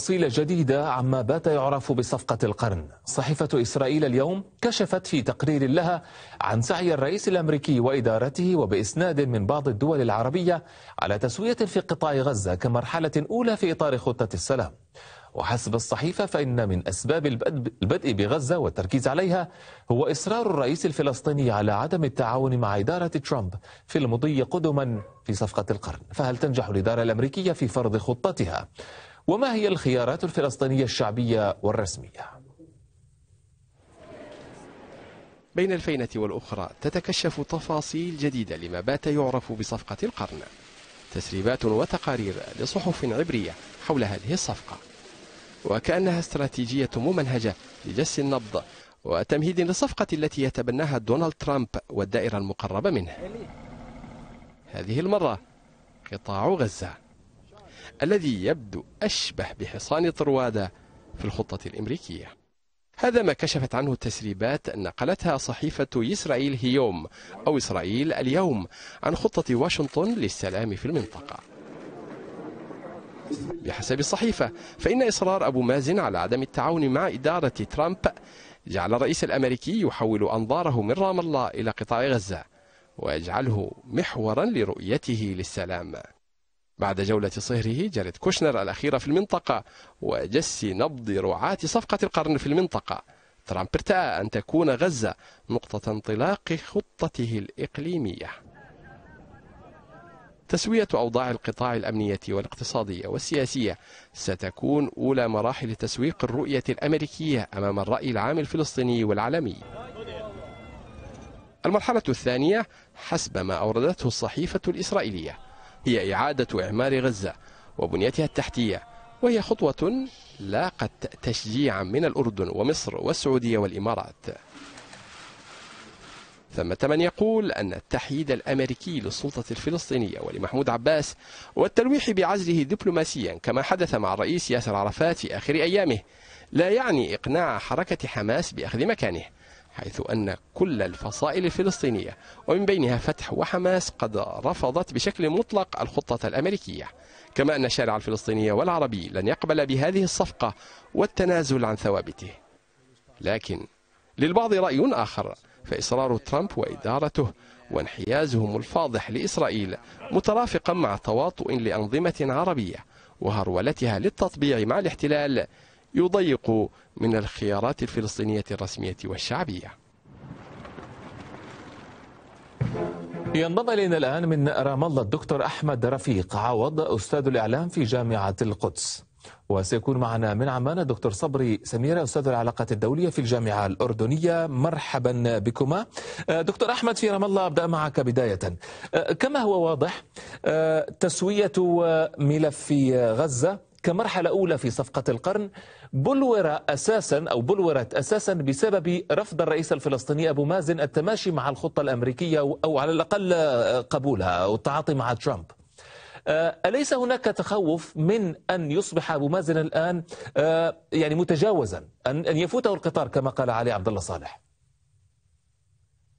تفاصيل جديدة عما بات يعرف بصفقة القرن صحيفة إسرائيل اليوم كشفت في تقرير لها عن سعي الرئيس الأمريكي وإدارته وبإسناد من بعض الدول العربية على تسوية في قطاع غزة كمرحلة أولى في إطار خطة السلام وحسب الصحيفة فإن من أسباب البدء بغزة والتركيز عليها هو إصرار الرئيس الفلسطيني على عدم التعاون مع إدارة ترامب في المضي قدما في صفقة القرن فهل تنجح الإدارة الأمريكية في فرض خطتها؟ وما هي الخيارات الفلسطينية الشعبية والرسمية؟ بين الفينة والأخرى تتكشف تفاصيل جديدة لما بات يعرف بصفقة القرن تسريبات وتقارير لصحف عبرية حول هذه الصفقة وكأنها استراتيجية ممنهجة لجس النبض وتمهيد للصفقة التي يتبناها دونالد ترامب والدائرة المقربة منه هذه المرة قطاع غزة الذي يبدو أشبه بحصان طروادة في الخطة الأمريكية هذا ما كشفت عنه التسريبات نقلتها صحيفة إسرائيل هيوم أو إسرائيل اليوم عن خطة واشنطن للسلام في المنطقة بحسب الصحيفة فإن إصرار أبو مازن على عدم التعاون مع إدارة ترامب جعل الرئيس الأمريكي يحول أنظاره من رام الله إلى قطاع غزة ويجعله محورا لرؤيته للسلام بعد جولة صهره جرت كوشنر الأخيرة في المنطقة وجس نبض رعاة صفقة القرن في المنطقة ترامب ارتأى أن تكون غزة نقطة انطلاق خطته الإقليمية تسوية أوضاع القطاع الأمنية والاقتصادية والسياسية ستكون أولى مراحل تسويق الرؤية الأمريكية أمام الرأي العام الفلسطيني والعالمي المرحلة الثانية حسب ما أوردته الصحيفة الإسرائيلية هي إعادة إعمار غزة وبنيتها التحتية وهي خطوة لاقت تشجيعا من الأردن ومصر والسعودية والإمارات ثمة من يقول أن التحييد الأمريكي للسلطة الفلسطينية ولمحمود عباس والتلويح بعزله دبلوماسيا كما حدث مع الرئيس ياسر عرفات في آخر أيامه لا يعني إقناع حركة حماس بأخذ مكانه حيث أن كل الفصائل الفلسطينية ومن بينها فتح وحماس قد رفضت بشكل مطلق الخطة الأمريكية كما أن الشارع الفلسطيني والعربي لن يقبل بهذه الصفقة والتنازل عن ثوابته لكن للبعض رأي آخر فإصرار ترامب وإدارته وانحيازهم الفاضح لإسرائيل مترافقا مع تواطؤ لأنظمة عربية وهرولتها للتطبيع مع الاحتلال يضيق من الخيارات الفلسطينية الرسمية والشعبية ينضم الينا الان من رام الله الدكتور احمد رفيق عوض استاذ الاعلام في جامعه القدس وسيكون معنا من عمان الدكتور صبري سميره استاذ العلاقات الدوليه في الجامعه الاردنيه مرحبا بكما آه، دكتور احمد في رام الله ابدا معك بدايه آه، كما هو واضح آه، تسويه ملف غزه كمرحلة أولى في صفقة القرن بلور أساسا أو بلورت أساسا بسبب رفض الرئيس الفلسطيني أبو مازن التماشي مع الخطة الأمريكية أو على الأقل قبولها أو التعاطي مع ترامب آه، أليس هناك تخوف من أن يصبح أبو مازن الآن آه، يعني متجاوزا أن يفوته القطار كما قال علي عبد الله صالح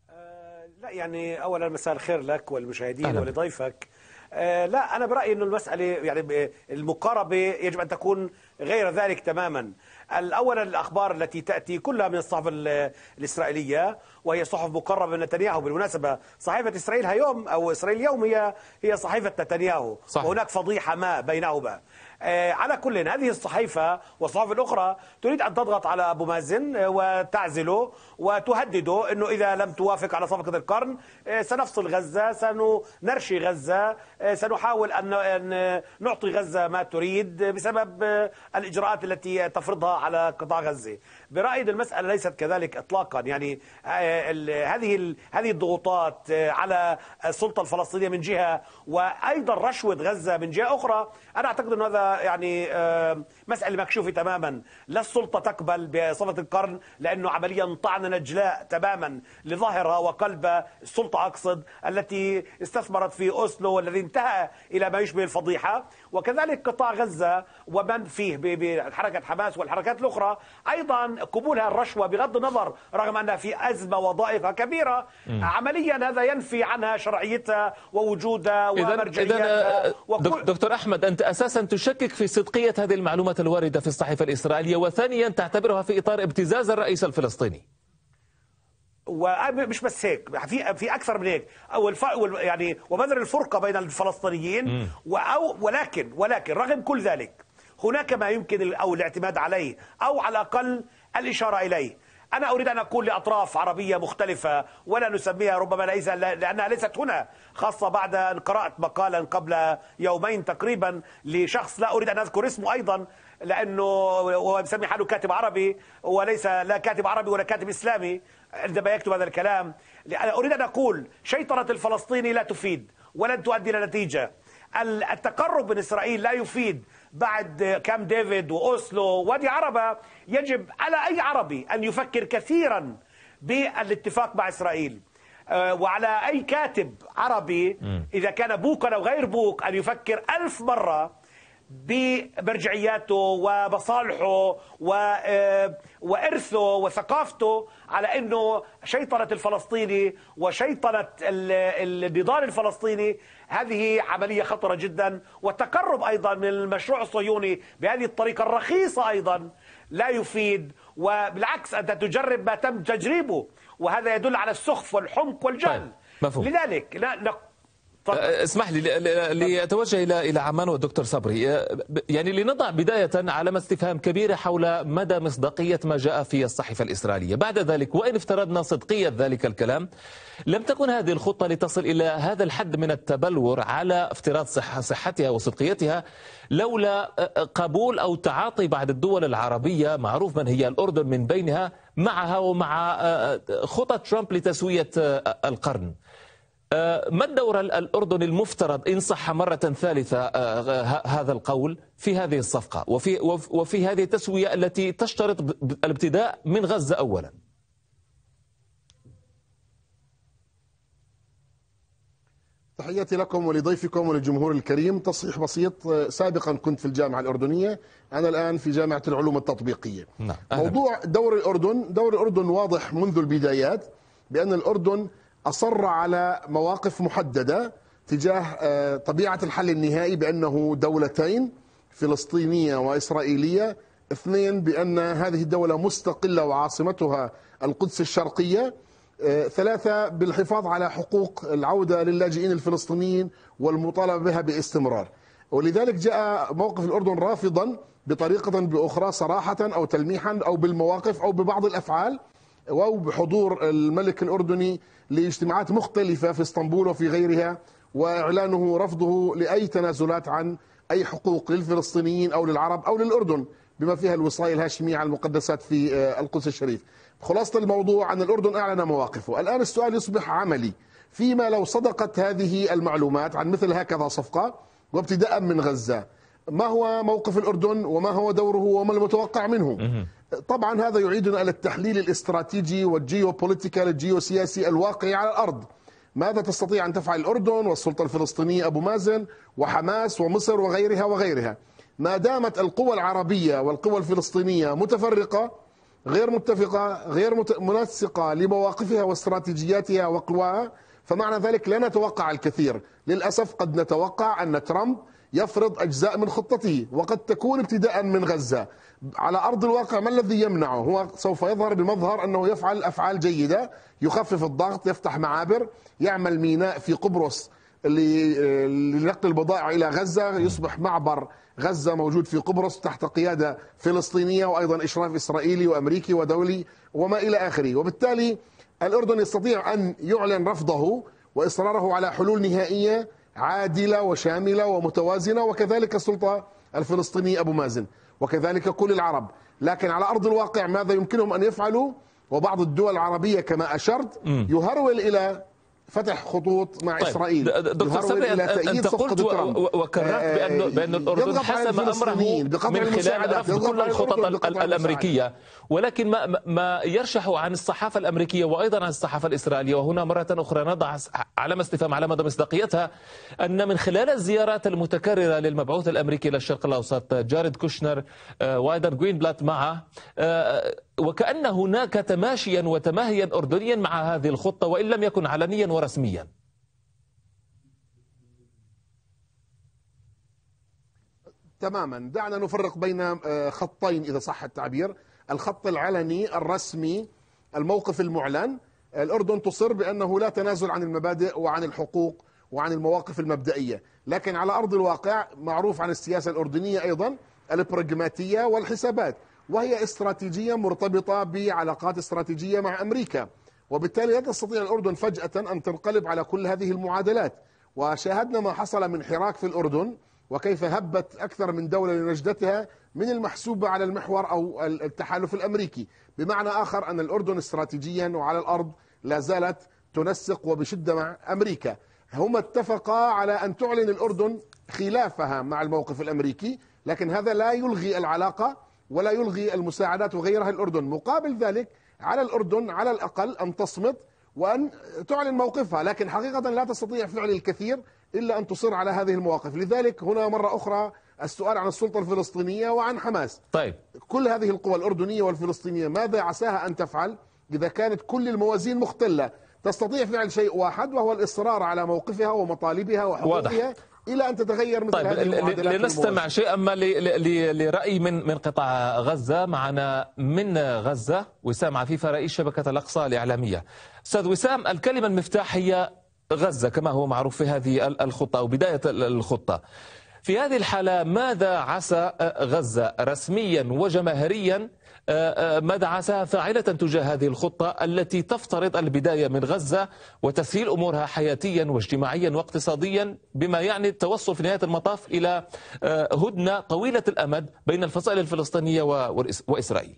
آه، لا يعني أولا مساء الخير لك والمشاهدين ولضيفك آه، لا أنا برأيي أن المسألة يعني آه، المقاربة يجب أن تكون غير ذلك تماما الأول الأخبار التي تأتي كلها من الصحف الإسرائيلية وهي صحف مقربة من نتنياهو بالمناسبة صحيفة إسرائيل هيوم أو إسرائيل اليوم هي هي صحيفة نتنياهو صحيح. وهناك فضيحة ما بينهما آه، على كل هذه الصحيفة والصحف الأخرى تريد أن تضغط على أبو مازن آه، وتعزله وتهدده أنه إذا لم توافق على صفقة القرن آه، سنفصل غزة سنرشي غزة سنحاول أن نعطي غزة ما تريد بسبب الإجراءات التي تفرضها على قطاع غزة برأيي المسألة ليست كذلك إطلاقا يعني هذه هذه الضغوطات على السلطة الفلسطينية من جهة وأيضا رشوة غزة من جهة أخرى أنا أعتقد أن هذا يعني مسألة مكشوفة تماما لا السلطة تقبل بصفة القرن لأنه عمليا طعن نجلاء تماما لظاهرها وقلب السلطة أقصد التي استثمرت في أوسلو والذي انتهى إلى ما يشبه الفضيحة وكذلك قطاع غزة ومن فيه بحركة حماس والحركات الأخرى أيضا قبولها الرشوة بغض النظر رغم أنها في أزمة وضائقة كبيرة عمليا هذا ينفي عنها شرعيتها ووجودها ومرجعيتها آه، دكتور أحمد أنت أساسا تشكل تشكك في صدقية هذه المعلومات الواردة في الصحيفة الإسرائيلية وثانيا تعتبرها في إطار ابتزاز الرئيس الفلسطيني ومش آه، بس هيك في في اكثر من هيك او الف... يعني وبذر الفرقه بين الفلسطينيين و... او ولكن ولكن رغم كل ذلك هناك ما يمكن او الاعتماد عليه او على الاقل الاشاره اليه أنا أريد أن أقول لأطراف عربية مختلفة ولا نسميها ربما ليس لأنها ليست هنا خاصة بعد أن قرأت مقالا قبل يومين تقريبا لشخص لا أريد أن أذكر اسمه أيضا لأنه هو بسمي حاله كاتب عربي وليس لا كاتب عربي ولا كاتب إسلامي عندما يكتب هذا الكلام أريد أن أقول شيطنة الفلسطيني لا تفيد ولن تؤدي إلى نتيجة التقرب من إسرائيل لا يفيد بعد كام ديفيد وأوسلو وادي عربة يجب على أي عربي أن يفكر كثيرا بالاتفاق مع إسرائيل آه، وعلى أي كاتب عربي إذا كان بوقا أو غير بوق أن يفكر ألف مرة بمرجعياته ومصالحه آه، وإرثه وثقافته على أنه شيطنة الفلسطيني وشيطنة النضال الفلسطيني هذه عملية خطرة جدا والتقرب أيضا من المشروع الصهيوني بهذه الطريقة الرخيصة أيضا لا يفيد وبالعكس أنت تجرب ما تم تجريبه وهذا يدل على السخف والحمق والجهل طيب. مفهوم. لذلك أه، اسمح لي لأتوجه الى الى عمان والدكتور صبري أه، يعني لنضع بدايه علامه استفهام كبيره حول مدى مصداقيه ما جاء في الصحيفه الاسرائيليه، بعد ذلك وان افترضنا صدقيه ذلك الكلام لم تكن هذه الخطه لتصل الى هذا الحد من التبلور على افتراض صح صحتها وصدقيتها لولا أه، قبول او تعاطي بعض الدول العربيه معروف من هي الاردن من بينها معها ومع خطط ترامب لتسويه القرن. آه، ما الدور الأردني المفترض إن صح مرة ثالثة آه، هذا القول في هذه الصفقة وفي, وفي هذه التسوية التي تشترط الابتداء من غزة أولا تحياتي لكم ولضيفكم وللجمهور الكريم تصحيح بسيط آه، سابقا كنت في الجامعة الأردنية أنا الآن في جامعة العلوم التطبيقية نعم. موضوع دور الأردن دور الأردن واضح منذ البدايات بأن الأردن أصر على مواقف محددة تجاه آه، طبيعة الحل النهائي بأنه دولتين فلسطينية وإسرائيلية اثنين بأن هذه الدولة مستقلة وعاصمتها القدس الشرقية آه، ثلاثة بالحفاظ على حقوق العودة للاجئين الفلسطينيين والمطالبة بها باستمرار ولذلك جاء موقف الأردن رافضا بطريقة بأخرى صراحة أو تلميحا أو بالمواقف أو ببعض الأفعال أو بحضور الملك الأردني لاجتماعات مختلفة في اسطنبول وفي غيرها وإعلانه رفضه لأي تنازلات عن أي حقوق للفلسطينيين أو للعرب أو للأردن بما فيها الوصاية الهاشمية على المقدسات في آه، القدس الشريف خلاصة الموضوع أن الأردن أعلن مواقفه الآن السؤال يصبح عملي فيما لو صدقت هذه المعلومات عن مثل هكذا صفقة وابتداء من غزة ما هو موقف الأردن وما هو دوره وما المتوقع منه طبعا هذا يعيدنا إلى التحليل الاستراتيجي والجيوبوليتيكال الجيوسياسي الواقعي على الأرض ماذا تستطيع أن تفعل الأردن والسلطة الفلسطينية أبو مازن وحماس ومصر وغيرها وغيرها ما دامت القوى العربية والقوى الفلسطينية متفرقة غير متفقة غير منسقة لمواقفها واستراتيجياتها وقواها فمعنى ذلك لا نتوقع الكثير للأسف قد نتوقع أن ترامب يفرض أجزاء من خطته وقد تكون ابتداء من غزة على أرض الواقع ما الذي يمنعه هو سوف يظهر بمظهر أنه يفعل أفعال جيدة يخفف الضغط يفتح معابر يعمل ميناء في قبرص لنقل البضائع إلى غزة يصبح معبر غزة موجود في قبرص تحت قيادة فلسطينية وأيضا إشراف إسرائيلي وأمريكي ودولي وما إلى آخره وبالتالي الأردن يستطيع أن يعلن رفضه وإصراره على حلول نهائية عادلة وشاملة ومتوازنة وكذلك السلطة الفلسطينية أبو مازن وكذلك كل العرب لكن على أرض الواقع ماذا يمكنهم أن يفعلوا وبعض الدول العربية كما أشرت يهرول إلى فتح خطوط مع طيب. اسرائيل دكتور صبري انت قلت وكررت آه، بان آه، بان الاردن حسم امره من خلال رفض كل الخطط الامريكيه ولكن ما ما يرشح عن الصحافه الامريكيه وايضا عن الصحافه الاسرائيليه وهنا مره اخرى نضع علامه استفهام على مدى مصداقيتها ان من خلال الزيارات المتكرره للمبعوث الامريكي للشرق الاوسط جارد كوشنر آه، وايضا جوين بلات معه وكأن هناك تماشيا وتماهيا أردنيا مع هذه الخطة وإن لم يكن علنيا ورسميا تماما دعنا نفرق بين آه، خطين إذا صح التعبير الخط العلني الرسمي الموقف المعلن الأردن تصر بأنه لا تنازل عن المبادئ وعن الحقوق وعن المواقف المبدئية لكن على أرض الواقع معروف عن السياسة الأردنية أيضا البراغماتية والحسابات وهي استراتيجية مرتبطة بعلاقات استراتيجية مع أمريكا وبالتالي لا تستطيع الأردن فجأة أن تنقلب على كل هذه المعادلات وشاهدنا ما حصل من حراك في الأردن وكيف هبت أكثر من دولة لنجدتها من المحسوبة على المحور أو التحالف الأمريكي بمعنى آخر أن الأردن استراتيجيا وعلى الأرض لا زالت تنسق وبشدة مع أمريكا هما اتفقا على أن تعلن الأردن خلافها مع الموقف الأمريكي لكن هذا لا يلغي العلاقة ولا يلغي المساعدات وغيرها الأردن مقابل ذلك على الأردن على الأقل أن تصمت وأن تعلن موقفها لكن حقيقة لا تستطيع فعل الكثير إلا أن تصر على هذه المواقف لذلك هنا مرة أخرى السؤال عن السلطة الفلسطينية وعن حماس طيب كل هذه القوى الأردنية والفلسطينية ماذا عساها أن تفعل إذا كانت كل الموازين مختلة تستطيع فعل شيء واحد وهو الإصرار على موقفها ومطالبها وحقوقها الى ان تتغير مثل طيب هذه المعادلات لنستمع شيئا ما لراي من من قطاع غزه معنا من غزه وسام عفيفه رئيس شبكه الاقصى الاعلاميه. استاذ وسام الكلمه المفتاح هي غزه كما هو معروف في هذه الخطه او بدايه الخطه. في هذه الحاله ماذا عسى غزه رسميا وجماهيريا مدعسة فاعلة تجاه هذه الخطة التي تفترض البداية من غزة وتسهيل أمورها حياتيا واجتماعيا واقتصاديا بما يعني التوصل في نهاية المطاف إلى آه، هدنة طويلة الأمد بين الفصائل الفلسطينية وإسرائيل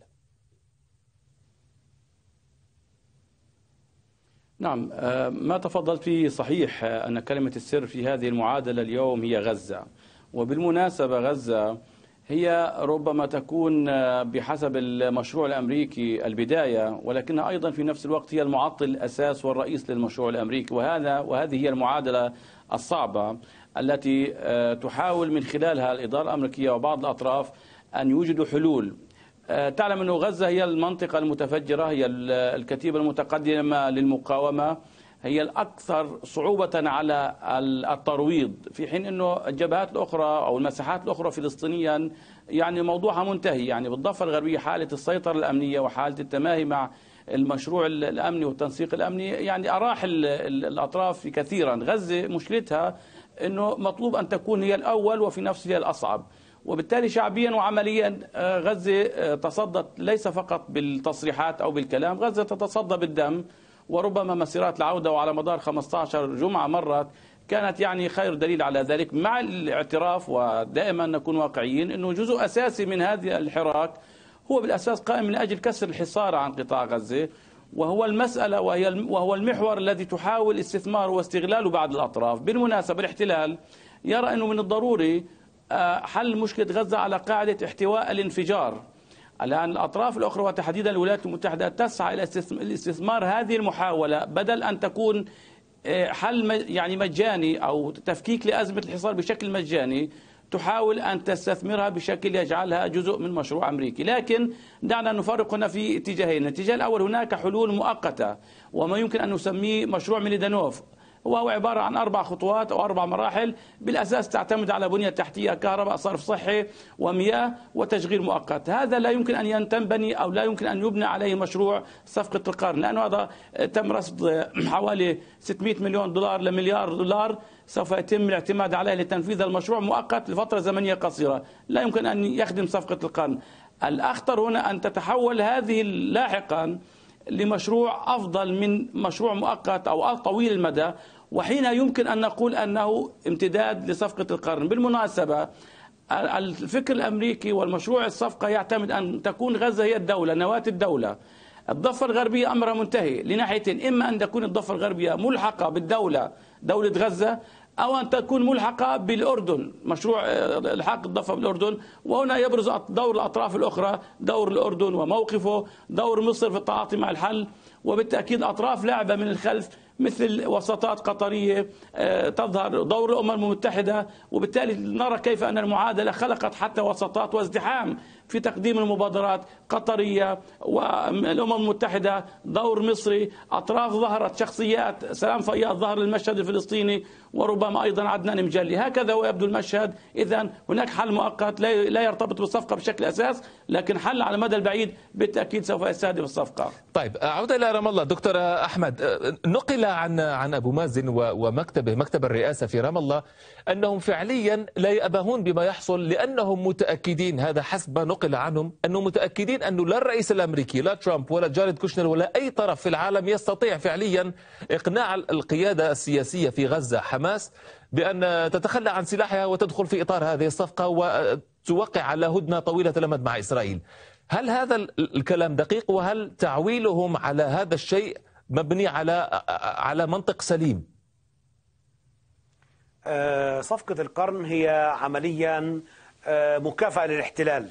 نعم آه، ما تفضلت فيه صحيح آه، أن كلمة السر في هذه المعادلة اليوم هي غزة وبالمناسبة غزة هي ربما تكون بحسب المشروع الأمريكي البداية ولكنها أيضا في نفس الوقت هي المعطل الأساس والرئيس للمشروع الأمريكي وهذا وهذه هي المعادلة الصعبة التي آه، تحاول من خلالها الإدارة الأمريكية وبعض الأطراف أن يوجدوا حلول آه، تعلم أن غزة هي المنطقة المتفجرة هي الكتيبة المتقدمة للمقاومة هي الأكثر صعوبة على الترويض في حين أنه الجبهات الأخرى أو المساحات الأخرى فلسطينيا يعني موضوعها منتهي يعني بالضفة الغربية حالة السيطرة الأمنية وحالة التماهي مع المشروع الأمني والتنسيق الأمني يعني اراح الأطراف كثيرا غزة مشكلتها أنه مطلوب أن تكون هي الأول وفي نفس هي الأصعب وبالتالي شعبيا وعمليا آه، غزة آه، تصدت ليس فقط بالتصريحات أو بالكلام غزة تتصدى بالدم وربما مسيرات العودة وعلى مدار 15 جمعة مرت كانت يعني خير دليل على ذلك مع الاعتراف ودائما نكون واقعيين أنه جزء أساسي من هذا الحراك هو بالأساس قائم من أجل كسر الحصار عن قطاع غزة وهو المسألة وهي وهو المحور الذي تحاول استثماره واستغلاله بعض الأطراف بالمناسبة الاحتلال يرى أنه من الضروري آه، حل مشكلة غزة على قاعدة احتواء الانفجار الآن الأطراف الأخرى وتحديدا الولايات المتحدة تسعى إلى استثمار هذه المحاولة بدل أن تكون آه، حل يعني مجاني أو تفكيك لأزمة الحصار بشكل مجاني تحاول أن تستثمرها بشكل يجعلها جزء من مشروع أمريكي لكن دعنا نفرق هنا في اتجاهين الاتجاه الأول هناك حلول مؤقتة وما يمكن أن نسميه مشروع ميليدانوف وهو عبارة عن أربع خطوات أو أربع مراحل بالأساس تعتمد على بنية تحتية كهرباء صرف صحي ومياه وتشغيل مؤقت هذا لا يمكن أن ينتبني أو لا يمكن أن يبنى عليه مشروع صفقة القرن لأنه هذا تم رصد حوالي 600 مليون دولار لمليار دولار سوف يتم الاعتماد عليه لتنفيذ المشروع مؤقت لفترة زمنية قصيرة لا يمكن أن يخدم صفقة القرن الأخطر هنا أن تتحول هذه لاحقاً لمشروع أفضل من مشروع مؤقت أو طويل المدى وحين يمكن أن نقول أنه امتداد لصفقة القرن بالمناسبة الفكر الأمريكي والمشروع الصفقة يعتمد أن تكون غزة هي الدولة نواة الدولة الضفة الغربية أمرها منتهي لناحيتين إما أن تكون الضفة الغربية ملحقة بالدولة دولة غزة أو أن تكون ملحقة بالأردن مشروع آه، الحاق الضفة بالأردن وهنا يبرز دور الأطراف الأخرى دور الأردن وموقفه دور مصر في التعاطي مع الحل وبالتأكيد أطراف لاعبة من الخلف مثل وساطات قطرية آه، تظهر دور الأمم المتحدة وبالتالي نرى كيف أن المعادلة خلقت حتى وساطات وازدحام في تقديم المبادرات قطرية والأمم المتحدة دور مصري أطراف ظهرت شخصيات سلام فياض ظهر المشهد الفلسطيني وربما أيضا عدنان مجلي هكذا هو يبدو المشهد إذا هناك حل مؤقت لا يرتبط بالصفقة بشكل أساس لكن حل على المدى البعيد بالتأكيد سوف يستهدف الصفقة طيب عودة إلى رام الله دكتور أحمد آه، نقل عن عن ابو مازن ومكتبه مكتب الرئاسه في رام الله انهم فعليا لا يأبهون بما يحصل لانهم متاكدين هذا حسب ما نقل عنهم انهم متاكدين انه لا الرئيس الامريكي لا ترامب ولا جاريد كوشنر ولا اي طرف في العالم يستطيع فعليا اقناع القياده السياسيه في غزه حماس بان تتخلى عن سلاحها وتدخل في اطار هذه الصفقه وتوقع على هدنه طويله الامد مع اسرائيل. هل هذا الكلام دقيق وهل تعويلهم على هذا الشيء مبني على على منطق سليم آه، صفقة القرن هي عمليا آه، مكافأة للاحتلال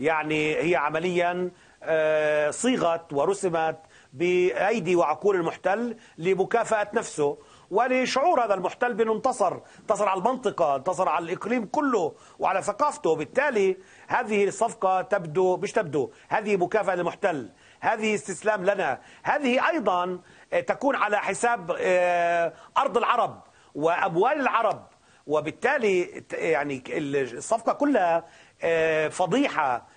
يعني هي عمليا آه، صيغت ورسمت بأيدي وعقول المحتل لمكافأة نفسه ولشعور هذا المحتل بانه انتصر انتصر على المنطقه انتصر على الاقليم كله وعلى ثقافته بالتالي هذه الصفقه تبدو مش تبدو هذه مكافاه للمحتل هذه استسلام لنا هذه أيضا آه، تكون على حساب آه، أرض العرب وأموال العرب وبالتالي يعني الصفقة كلها آه، فضيحة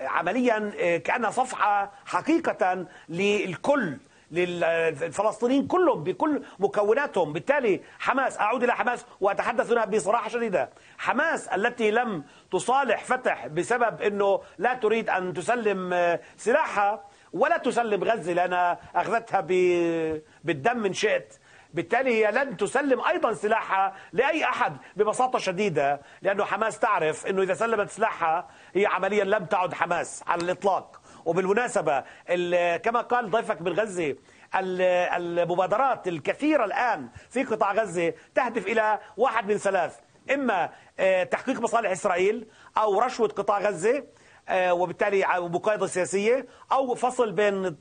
عمليا كأنها صفحة حقيقة للكل للفلسطينيين كلهم بكل مكوناتهم بالتالي حماس أعود إلى حماس وأتحدث هنا بصراحة شديدة حماس التي لم تصالح فتح بسبب أنه لا تريد أن تسلم آه، سلاحها ولا تسلم غزة لأنها أخذتها بالدم إن شئت بالتالي هي لن تسلم ايضا سلاحها لاي احد ببساطه شديده لانه حماس تعرف انه اذا سلمت سلاحها هي عمليا لم تعد حماس على الاطلاق وبالمناسبة كما قال ضيفك من غزة المبادرات الكثيرة الآن في قطاع غزة تهدف إلى واحد من ثلاث إما آه، تحقيق مصالح إسرائيل أو رشوة قطاع غزة آه، وبالتالي مقايضة سياسية أو فصل بين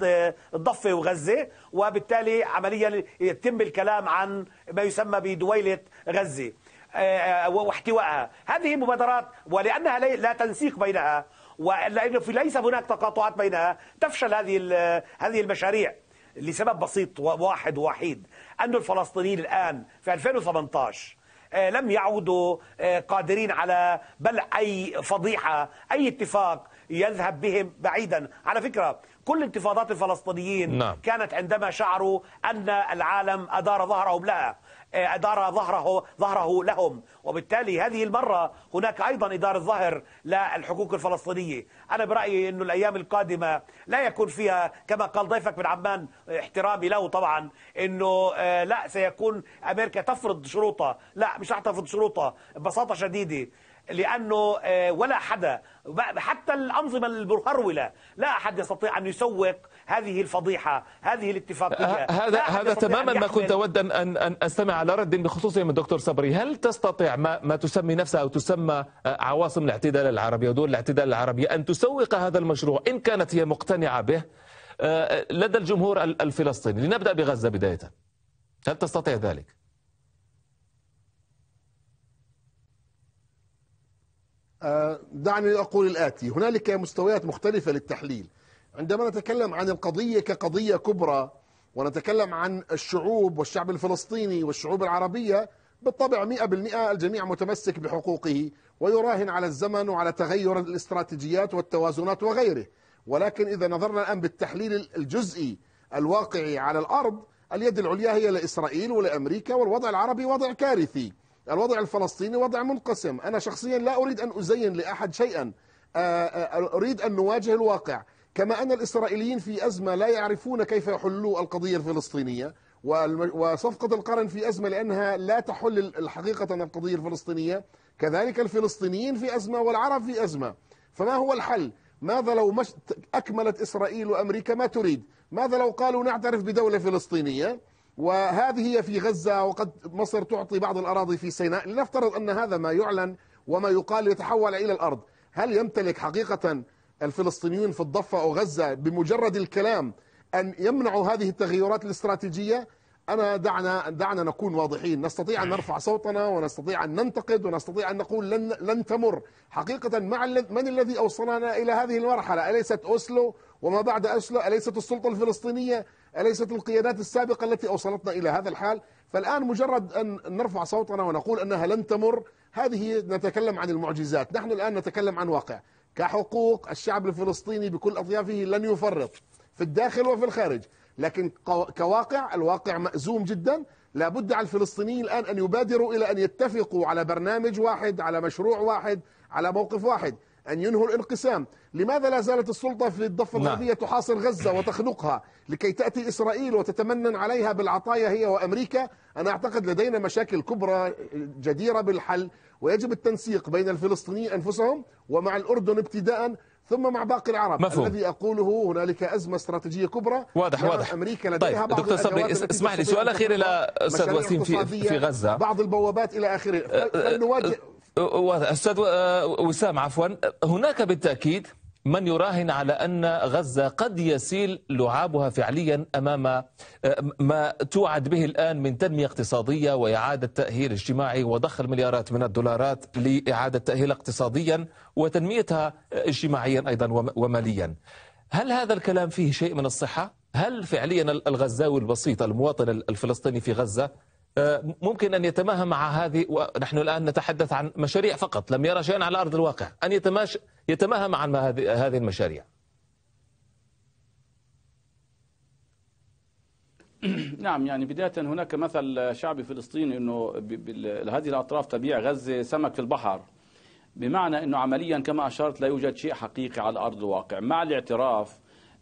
الضفة آه، وغزة وبالتالي عمليا يتم الكلام عن ما يسمى بدويلة غزة واحتوائها هذه مبادرات ولأنها لا تنسيق بينها ولانه في ليس هناك تقاطعات بينها تفشل هذه هذه المشاريع لسبب بسيط واحد وحيد أن الفلسطينيين الآن في 2018 آه، لم يعودوا آه، قادرين على بلع أي فضيحة أي اتفاق يذهب بهم بعيدا على فكرة كل انتفاضات الفلسطينيين نعم. كانت عندما شعروا أن العالم أدار ظهرهم لها آه، دار ظهره ظهره لهم وبالتالي هذه المرة هناك أيضا إدارة ظهر للحقوق الفلسطينية أنا برأيي أن الأيام القادمة لا يكون فيها كما قال ضيفك من عمان احترامي له طبعا أنه آه، لا سيكون أمريكا تفرض شروطها لا مش رح تفرض شروطها ببساطة شديدة لانه آه، ولا حدا حتى الانظمه المهروله لا احد يستطيع ان يسوق هذه الفضيحه هذه الاتفاقيه هذا هذا تماما ما كنت اود ان ان استمع على رد بخصوصه من الدكتور صبري هل تستطيع ما ما تسمي نفسها او تسمى آه، عواصم الاعتدال العربي ودول الاعتدال العربي ان تسوق هذا المشروع ان كانت هي مقتنعه به آه، آه، لدى الجمهور الفلسطيني لنبدا بغزه بدايه هل تستطيع ذلك؟ دعني اقول الاتي هنالك مستويات مختلفه للتحليل عندما نتكلم عن القضية كقضية كبرى ونتكلم عن الشعوب والشعب الفلسطيني والشعوب العربية بالطبع 100% الجميع متمسك بحقوقه ويراهن على الزمن وعلى تغير الاستراتيجيات والتوازنات وغيره ولكن إذا نظرنا الآن بالتحليل الجزئي الواقعي على الأرض اليد العليا هي لإسرائيل ولأمريكا والوضع العربي وضع كارثي الوضع الفلسطيني وضع منقسم أنا شخصيا لا أريد أن أزين لأحد شيئا آه، آه، أريد أن نواجه الواقع كما أن الإسرائيليين في أزمة لا يعرفون كيف يحلوا القضية الفلسطينية وصفقة القرن في أزمة لأنها لا تحل حقيقة القضية الفلسطينية كذلك الفلسطينيين في أزمة والعرب في أزمة فما هو الحل؟ ماذا لو مش أكملت إسرائيل وأمريكا ما تريد ماذا لو قالوا نعترف بدولة فلسطينية وهذه هي في غزة وقد مصر تعطي بعض الأراضي في سيناء لنفترض أن هذا ما يعلن وما يقال يتحول إلى الأرض هل يمتلك حقيقة الفلسطينيين في الضفة أو غزة بمجرد الكلام أن يمنعوا هذه التغيرات الاستراتيجية أنا دعنا دعنا نكون واضحين، نستطيع أن نرفع صوتنا ونستطيع أن ننتقد ونستطيع أن نقول لن لن تمر، حقيقة مع من الذي أوصلنا إلى هذه المرحلة؟ أليست أوسلو وما بعد أوسلو؟ أليست السلطة الفلسطينية؟ أليست القيادات السابقة التي أوصلتنا إلى هذا الحال؟ فالآن مجرد أن نرفع صوتنا ونقول أنها لن تمر، هذه نتكلم عن المعجزات، نحن الآن نتكلم عن واقع، كحقوق الشعب الفلسطيني بكل أطيافه لن يفرط في الداخل وفي الخارج لكن كواقع الواقع مأزوم جدا لابد على الفلسطينيين الآن أن يبادروا إلى أن يتفقوا على برنامج واحد على مشروع واحد على موقف واحد أن ينهوا الانقسام لماذا لا زالت السلطة في الضفة نعم. الغربية تحاصر غزة وتخنقها لكي تأتي إسرائيل وتتمنن عليها بالعطايا هي وأمريكا أنا أعتقد لدينا مشاكل كبرى جديرة بالحل ويجب التنسيق بين الفلسطينيين أنفسهم ومع الأردن ابتداء ثم مع باقي العرب مفهوم. الذي اقوله هنالك ازمه استراتيجيه كبرى واضح واضح امريكا لديها طيب بعض دكتور صبري اسمح لي سؤال اخير الى استاذ وسيم في في غزه بعض البوابات الى اخره أه, أه،, أه، استاذ أه، وسام عفوا هناك بالتاكيد من يراهن على أن غزة قد يسيل لعابها فعليا أمام آه، ما توعد به الآن من تنمية اقتصادية وإعادة تأهيل اجتماعي وضخ المليارات من الدولارات لإعادة تأهيلها اقتصاديا وتنميتها اجتماعيا أيضا وماليا هل هذا الكلام فيه شيء من الصحة؟ هل فعليا الغزاوي البسيط المواطن الفلسطيني في غزة آه، ممكن أن يتماهى مع هذه ونحن الآن نتحدث عن مشاريع فقط لم يرى شيئا على أرض الواقع أن يتماش يتماهى مع هذه المشاريع نعم يعني بداية هناك مثل شعبي فلسطيني أنه هذه الأطراف تبيع غزة سمك في البحر بمعنى أنه عمليا كما أشرت لا يوجد شيء حقيقي على أرض الواقع مع الاعتراف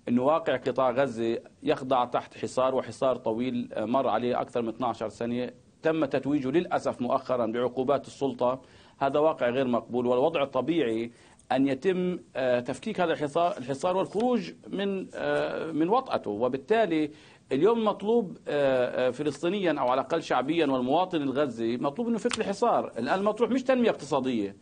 أن واقع قطاع غزة يخضع تحت حصار وحصار طويل آه، مر عليه أكثر من 12 سنة تم تتويجه للأسف مؤخرا بعقوبات السلطة هذا واقع غير مقبول والوضع الطبيعي أن يتم آه، تفكيك هذا الحصار الحصار والخروج من آه، من وطأته وبالتالي اليوم مطلوب فلسطينيا أو على الأقل شعبيا والمواطن الغزي مطلوب أنه فك الحصار الآن المطروح مش تنمية اقتصادية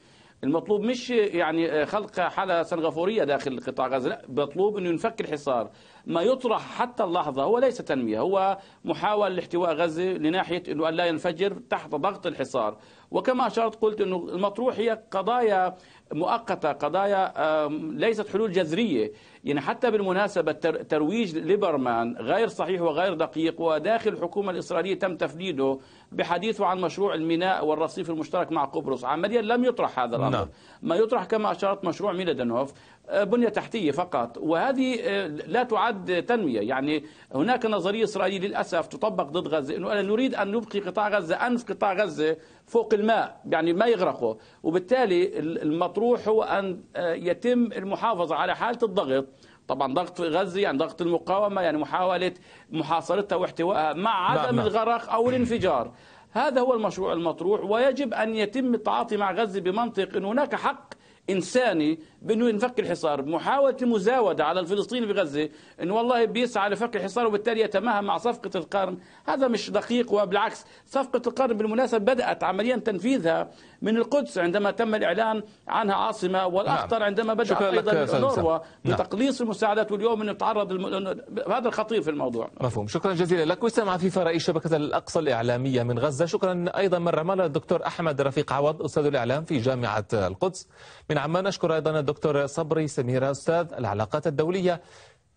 المطلوب مش يعني خلق حاله سنغافوريه داخل قطاع غزه لا مطلوب انه ينفك الحصار ما يطرح حتى اللحظة هو ليس تنمية هو محاولة لاحتواء غزة لناحية أنه لا ينفجر تحت ضغط الحصار وكما أشرت قلت أنه المطروح هي قضايا مؤقتة قضايا ليست حلول جذرية يعني حتى بالمناسبة ترويج ليبرمان غير صحيح وغير دقيق وداخل الحكومة الإسرائيلية تم تفنيده بحديثه عن مشروع الميناء والرصيف المشترك مع قبرص عمليا لم يطرح هذا الأمر نعم. ما يطرح كما أشرت مشروع ميلادنوف آه، بنية تحتية فقط وهذه آه، لا تعد تنمية يعني هناك نظرية إسرائيلية للأسف تطبق ضد غزة أنه أنا نريد أن نبقي قطاع غزة أنف قطاع غزة فوق الماء يعني ما يغرقه وبالتالي المطروح هو أن آه، يتم المحافظة على حالة الضغط طبعا ضغط غزه يعني ضغط المقاومه يعني محاوله محاصرتها واحتوائها مع نعم، عدم نعم. الغرق او الانفجار هذا هو المشروع المطروح ويجب ان يتم التعاطي مع غزه بمنطق ان هناك حق إنساني بأنه ينفك الحصار محاولة المزاودة على الفلسطيني بغزة أنه والله بيسعى لفك الحصار وبالتالي يتماهى مع صفقة القرن هذا مش دقيق وبالعكس صفقة القرن بالمناسبة بدأت عمليا تنفيذها من القدس عندما تم الإعلان عنها عاصمة والأخطر نعم. عندما بدأ أيضا نوروا نعم. بتقليص المساعدات واليوم نتعرض الم... هذا الخطير في الموضوع مفهوم شكرا جزيلا لك وسام عفيفة رئيس شبكة الأقصى الإعلامية من غزة شكرا أيضا من رمال الدكتور أحمد رفيق عوض أستاذ الإعلام في جامعة القدس من عمان أشكر أيضا الدكتور صبري سميرة أستاذ العلاقات الدولية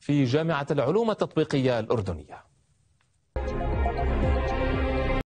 في جامعة العلوم التطبيقية الأردنية